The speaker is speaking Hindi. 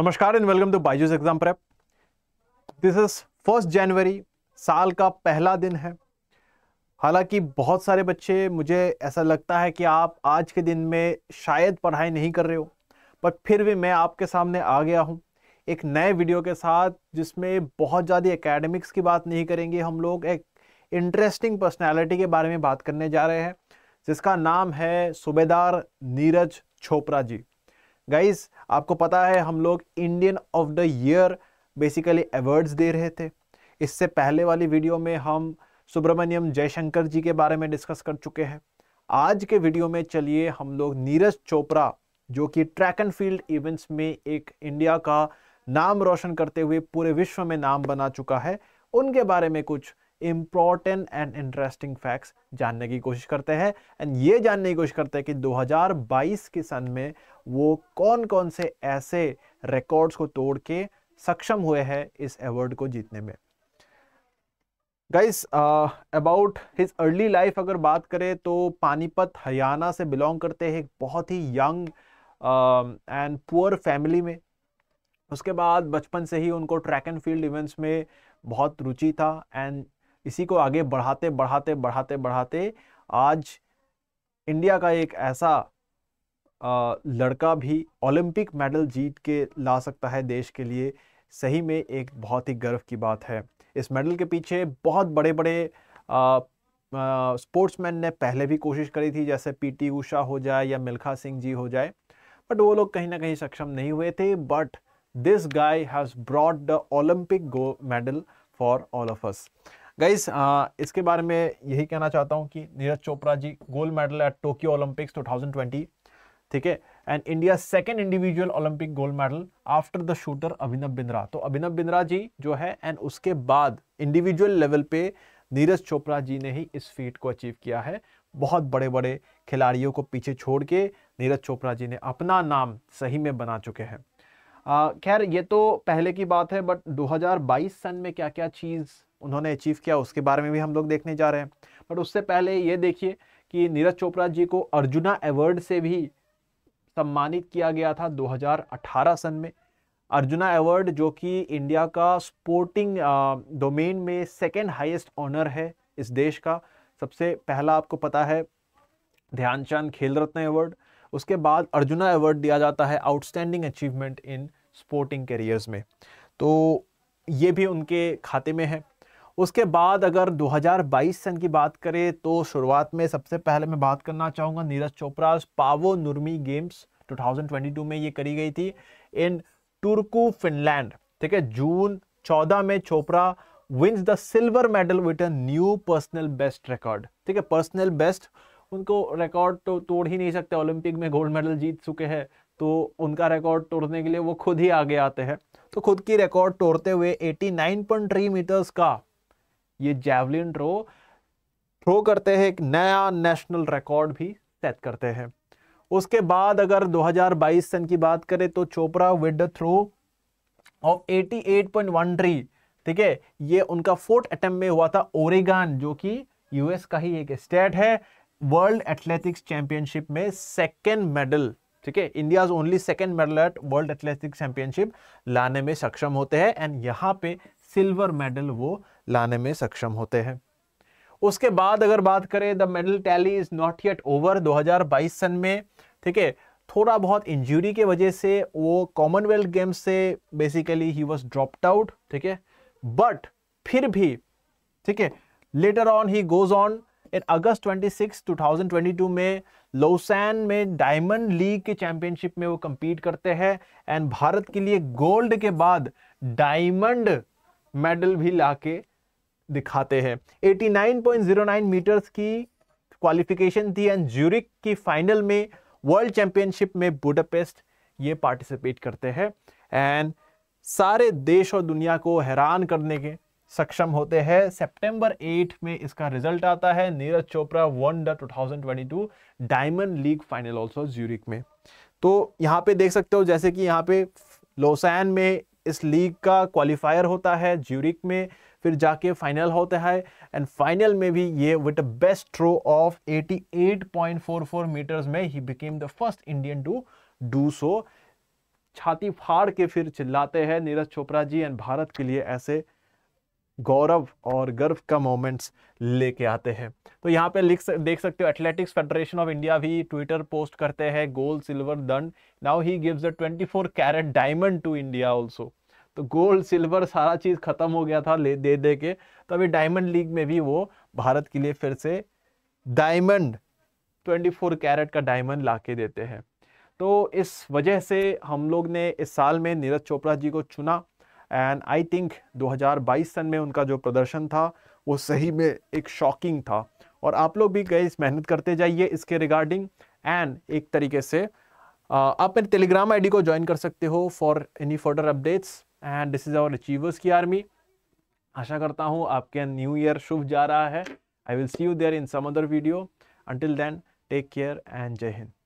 नमस्कार and welcome to Byju's exam prep this is first January साल का पहला दिन है हालांकि बहुत सारे बच्चे मुझे ऐसा लगता है कि आप आज के दिन में शायद पढ़ाई नहीं कर रहे हो बट फिर भी मैं आपके सामने आ गया हूँ एक नए वीडियो के साथ जिसमें बहुत ज़्यादा एकेडमिक्स की बात नहीं करेंगे हम लोग एक इंटरेस्टिंग पर्सनैलिटी के बारे में बात करने जा रहे हैं जिसका नाम है सूबेदार नीरज छोपरा जी गाइस आपको पता है हम लोग Indian of the year basically awards दे रहे थे इससे पहले वाली वीडियो में हम सुब्रमण्यम जयशंकर जी के बारे में डिस्कस कर चुके हैं आज के वीडियो में चलिए हम लोग नीरज चोपड़ा जो कि ट्रैक एंड फील्ड इवेंट्स में एक इंडिया का नाम रोशन करते हुए पूरे विश्व में नाम बना चुका है उनके बारे में कुछ इम्पॉर्टेंट एंड इंटरेस्टिंग फैक्ट्स जानने की कोशिश करते हैं एंड ये जानने की कोशिश करते हैं कि 2022 के सन में वो कौन कौन से ऐसे रिकॉर्ड्स को तोड़ के सक्षम हुए हैं इस अवार्ड को जीतने में guys about his early life अगर बात करें तो पानीपत हरियाणा से बिलोंग करते हैं एक बहुत ही यंग एंड पुअर फैमिली में उसके बाद बचपन से ही उनको ट्रैक एंड फील्ड इवेंट्स में बहुत रुचि था एंड इसी को आगे बढ़ाते बढ़ाते बढ़ाते बढ़ाते आज इंडिया का एक ऐसा लड़का भी ओलंपिक मेडल जीत के ला सकता है देश के लिए सही में एक बहुत ही गर्व की बात है इस मेडल के पीछे बहुत बड़े बड़े स्पोर्ट्समैन ने पहले भी कोशिश करी थी जैसे पीटी उषा हो जाए या मिल्खा सिंह जी हो जाए बट वो लोग कहीं ना कहीं सक्षम नहीं हुए थे but this guy has brought the Olympic गो medal for all of us guys uh, इसके बारे में यही कहना चाहता हूँ कि Neeraj Chopra ji gold medal at Tokyo Olympics 2020 ठीक है and India second individual Olympic gold medal after the shooter Abhinav Bindra तो अभिनव बिंद्रा जी जो है एंड उसके बाद इंडिविजुअल लेवल पे नीरज चोपड़ा जी ने ही इस फीट को अचीव किया है बहुत बड़े बड़े खिलाड़ियों को पीछे छोड़ के नीरज चोपड़ा जी ने अपना नाम सही में बना चुके हैं खैर ये तो पहले की बात है बट 2022 सन में क्या क्या चीज़ उन्होंने अचीव किया उसके बारे में भी हम लोग देखने जा रहे हैं बट उससे पहले ये देखिए कि नीरज चोपड़ा जी को अर्जुना अवार्ड से भी सम्मानित किया गया था 2018 सन में अर्जुना अवार्ड जो कि इंडिया का स्पोर्टिंग डोमेन में सेकेंड हाइस्ट ऑनर है इस देश का सबसे पहला आपको पता है ध्यानचंद खेल रत्न अवार्ड उसके बाद अर्जुना अवार्ड दिया जाता है outstanding achievement in sporting careers में तो ये भी उनके खाते में है उसके बाद अगर 2022 सन की बात करें तो शुरुआत में सबसे पहले मैं बात करना चाहूँगा Neeraj Chopra Paavo Nurmi games 2022 में ये करी गई थी इन टुर्कू फिनलैंड ठीक है जून 14 में Chopra wins the silver medal with a new personal best record ठीक है पर्सनल बेस्ट उनको रिकॉर्ड तो तोड़ ही नहीं सकते ओलंपिक में गोल्ड मेडल जीत चुके हैं तो उनका रिकॉर्ड तोड़ने के लिए वो खुद ही आगे आते हैं तो खुद की रिकॉर्ड तोड़ते हुए 89.3 मीटर्स का ये जैवलिन ड्रो थ्रो करते हैं एक नया नेशनल रिकॉर्ड भी सेट करते हैं उसके बाद अगर 2022 सन की बात करें तो चोपड़ा विद थ्रो ऑफ 88.13 ठीक है ये उनका फोर्थ अटेम्प्ट में हुआ था ओरेगान जो कि यूएस का ही एक स्टेट है वर्ल्ड एथलेटिक्स चैंपियनशिप में सेकेंड मेडल ठीक है India only second medal at world athletics championship लाने में सक्षम होते हैं एंड यहाँ पे सिल्वर मेडल वो लाने में सक्षम होते हैं उसके बाद अगर बात करें the medal tally is not yet over 2022 सन में ठीक है थोड़ा बहुत इंजरी के वजह से वो कॉमनवेल्थ गेम्स से बेसिकली ही वॉज ड्रॉप्ड आउट ठीक है बट फिर भी ठीक है लेटर ऑन ही गोज ऑन इन अगस्त 26 2022 में लोसैन में डायमंड लीग के चैंपियनशिप में वो कंपीट करते हैं एंड भारत के लिए गोल्ड के बाद डायमंड मेडल भी लाके दिखाते हैं 89.09 मीटर्स की क्वालिफिकेशन थी एंड ज्यूरिक की फाइनल में वर्ल्ड चैंपियनशिप में बुडापेस्ट ये पार्टिसिपेट करते हैं एंड सारे देश और दुनिया को हैरान करने के सक्षम होते हैं सितंबर 8 में इसका रिजल्ट आता है Neeraj Chopra won the two diamond league final also Zurich में तो यहाँ पे देख सकते हो जैसे कि यहाँ पे लोसैन में इस लीग का क्वालिफायर होता है ज्यूरिक में फिर जाके फाइनल होता है एंड फाइनल में भी ये with best throw of 88.44 metres में ही became the first Indian to do so छाती फाड़ के फिर चिल्लाते हैं नीरज चोपड़ा जी एंड भारत के लिए ऐसे गौरव और गर्व का मोमेंट्स लेके आते हैं तो यहाँ पे लिख देख सकते हो एथलेटिक्स फेडरेशन ऑफ इंडिया भी ट्विटर पोस्ट करते हैं gold silver and now he gives a 24 carat diamond to India also तो गोल्ड सिल्वर सारा चीज़ ख़त्म हो गया था ले दे दे के तो अभी डायमंड लीग में भी वो भारत के लिए फिर से डायमंड 24 कैरेट का डायमंड ला के देते हैं तो इस वजह से हम लोग ने इस साल में नीरज चोपड़ा जी को चुना एंड आई थिंक 2022 सन में उनका जो प्रदर्शन था वो सही में एक शॉकिंग था और आप लोग भी गए मेहनत करते जाइए इसके रिगार्डिंग एंड एक तरीके से आप मेरे टेलीग्राम आईडी को ज्वाइन कर सकते हो for any further updates and this is our achievers की आर्मी आशा करता हूँ आपके न्यू ईयर शुभ जा रहा है I will see you there in some other video until then take care and जय हिंद